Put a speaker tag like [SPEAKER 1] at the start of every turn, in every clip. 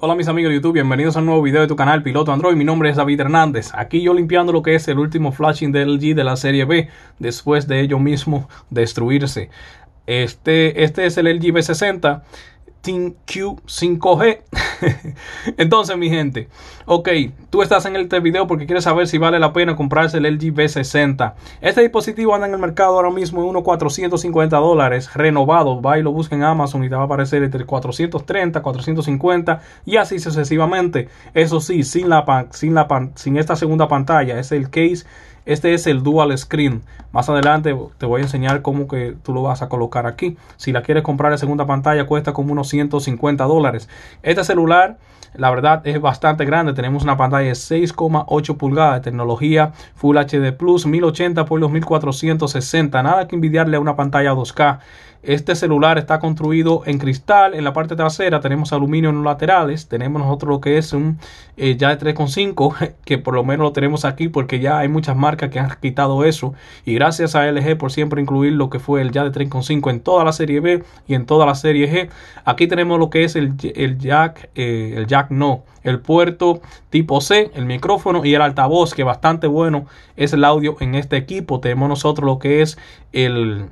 [SPEAKER 1] hola mis amigos de YouTube, bienvenidos a un nuevo video de tu canal Piloto Android, mi nombre es David Hernández, aquí yo limpiando lo que es el último flashing del LG de la serie B, después de ello mismo destruirse. Este, este es el LG v 60 Q 5G, Entonces, mi gente, ok, tú estás en este video porque quieres saber si vale la pena comprarse el LG v 60 Este dispositivo anda en el mercado ahora mismo en unos 450 dólares renovado. Va y lo busca en Amazon y te va a aparecer entre 430, 450 y así sucesivamente. Eso sí, sin, la sin, la sin esta segunda pantalla, es el case. Este es el dual screen. Más adelante te voy a enseñar cómo que tú lo vas a colocar aquí. Si la quieres comprar en segunda pantalla cuesta como unos 150 dólares. Este celular celular la verdad es bastante grande. Tenemos una pantalla de 6,8 pulgadas de tecnología Full HD Plus 1080 por los Nada que envidiarle a una pantalla 2K. Este celular está construido en cristal. En la parte trasera tenemos aluminio en los laterales. Tenemos nosotros lo que es un eh, ya de 3,5, que por lo menos lo tenemos aquí porque ya hay muchas marcas que han quitado eso. Y gracias a LG por siempre incluir lo que fue el ya de 3,5 en toda la serie B y en toda la serie G. Aquí tenemos lo que es el, el jack eh, no. El puerto tipo C, el micrófono y el altavoz, que bastante bueno es el audio en este equipo. Tenemos nosotros lo que es el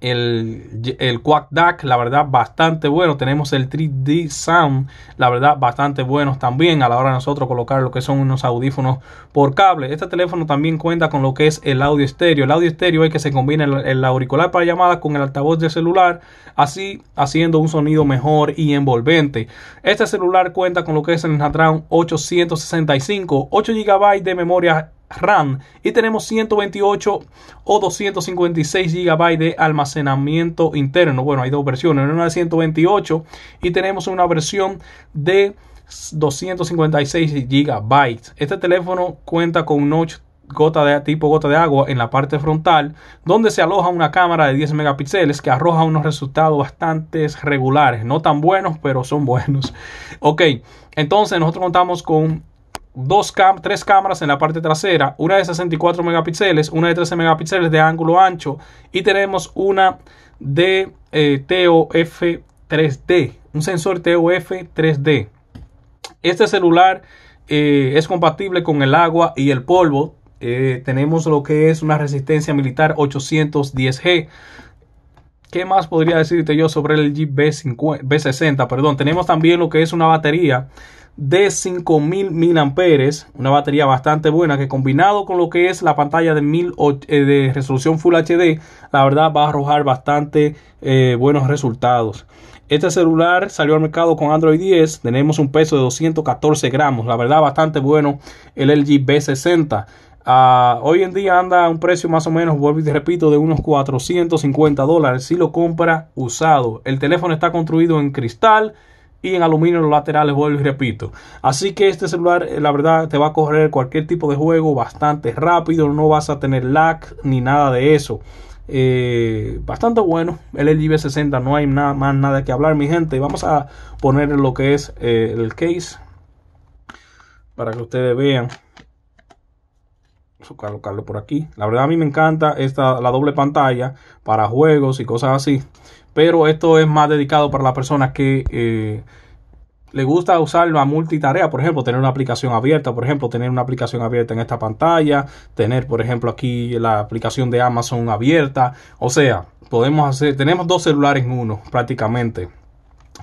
[SPEAKER 1] el, el Quack DAC, la verdad, bastante bueno. Tenemos el 3D Sound, la verdad, bastante buenos también a la hora de nosotros colocar lo que son unos audífonos por cable. Este teléfono también cuenta con lo que es el audio estéreo. El audio estéreo es que se combina el, auricular para llamadas con el altavoz de celular, así haciendo un sonido mejor y envolvente. Este celular cuenta con lo que es el Snapdragon 865, 8 GB de memoria RAM y tenemos 128 o 256 GB de almacenamiento interno. Bueno, hay dos versiones, una de 128 y tenemos una versión de 256 GB. Este teléfono cuenta con notch gota de tipo gota de agua en la parte frontal, donde se aloja una cámara de 10 megapíxeles que arroja unos resultados bastante regulares, no tan buenos, pero son buenos. Ok, entonces nosotros contamos con dos cam tres cámaras en la parte trasera, una de 64 megapíxeles, una de 13 megapíxeles de ángulo ancho y tenemos una de eh, TOF 3D, un sensor TOF 3D. Este celular eh, es compatible con el agua y el polvo. Eh, tenemos lo que es una resistencia militar 810G. ¿Qué más podría decirte yo sobre el Jeep B50, B60? Perdón, tenemos también lo que es una batería de 5000 amperes una batería bastante buena que combinado con lo que es la pantalla de, eh, de resolución Full HD, la verdad va a arrojar bastante eh, buenos resultados. Este celular salió al mercado con Android 10. Tenemos un peso de 214 gramos. La verdad, bastante bueno el LG B60. Ah, hoy en día anda a un precio más o menos, vuelvo y repito, de unos 450 dólares si lo compra usado. El teléfono está construido en cristal y en aluminio los laterales, vuelvo y repito. Así que este celular, eh, la verdad, te va a correr cualquier tipo de juego bastante rápido, no vas a tener lag ni nada de eso. Eh, bastante bueno. El LG 60 no hay nada más nada que hablar, mi gente. Vamos a poner lo que es eh, el case para que ustedes vean colocarlo por aquí. La verdad a mí me encanta esta, la doble pantalla para juegos y cosas así. Pero esto es más dedicado para las personas que eh, le gusta usar la multitarea. Por ejemplo, tener una aplicación abierta. Por ejemplo, tener una aplicación abierta en esta pantalla. Tener, por ejemplo, aquí la aplicación de Amazon abierta. O sea, podemos hacer, tenemos dos celulares en uno prácticamente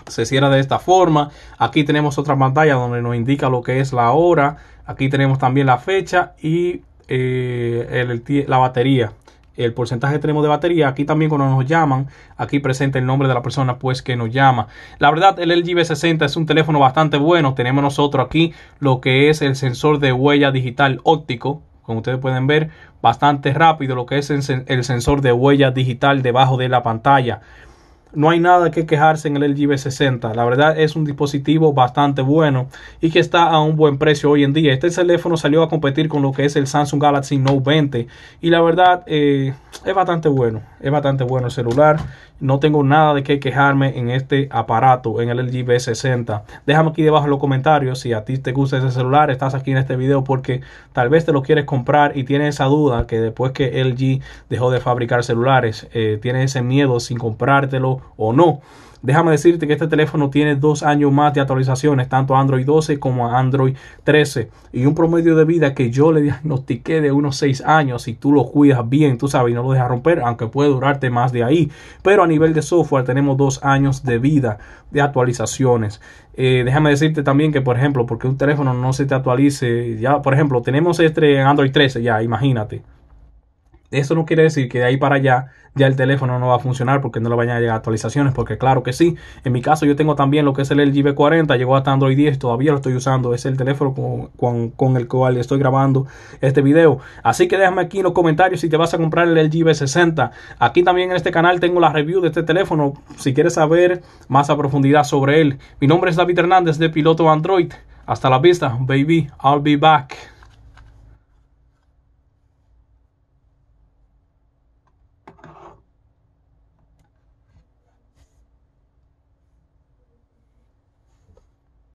[SPEAKER 1] se cierra de esta forma. Aquí tenemos otra pantalla donde nos indica lo que es la hora. Aquí tenemos también la fecha y eh, la batería, el porcentaje tenemos de batería. Aquí también cuando nos llaman, aquí presenta el nombre de la persona pues que nos llama. La verdad, el LG v 60 es un teléfono bastante bueno. Tenemos nosotros aquí lo que es el sensor de huella digital óptico. Como ustedes pueden ver, bastante rápido lo que es el sensor de huella digital debajo de la pantalla no hay nada que quejarse en el LG B60. La verdad es un dispositivo bastante bueno y que está a un buen precio hoy en día. Este teléfono salió a competir con lo que es el Samsung Galaxy Note 20 y la verdad eh, es bastante bueno. Es bastante bueno el celular. No tengo nada de qué quejarme en este aparato, en el LG B60. Déjame aquí debajo en los comentarios si a ti te gusta ese celular, estás aquí en este video porque tal vez te lo quieres comprar y tienes esa duda que después que LG dejó de fabricar celulares, eh, tienes ese miedo sin comprártelo o no. Déjame decirte que este teléfono tiene dos años más de actualizaciones, tanto Android 12 como Android 13, y un promedio de vida que yo le diagnostiqué de unos seis años. Si tú lo cuidas bien, tú sabes, y no lo dejas romper, aunque puede durarte más de ahí. Pero a nivel de software, tenemos dos años de vida de actualizaciones. Eh, déjame decirte también que, por ejemplo, porque un teléfono no se te actualice, ya, por ejemplo, tenemos este Android 13, ya, imagínate. Eso no quiere decir que de ahí para allá ya el teléfono no va a funcionar porque no le vayan a llegar actualizaciones, porque claro que sí. En mi caso yo tengo también lo que es el LG 40 llegó hasta Android 10, todavía lo estoy usando, es el teléfono con, el cual estoy grabando este video. Así que déjame aquí en los comentarios si te vas a comprar el LG v 60 Aquí también en este canal tengo la review de este teléfono, si quieres saber más a profundidad sobre él. Mi nombre es David Hernández de Piloto Android. Hasta la vista, baby. I'll be back.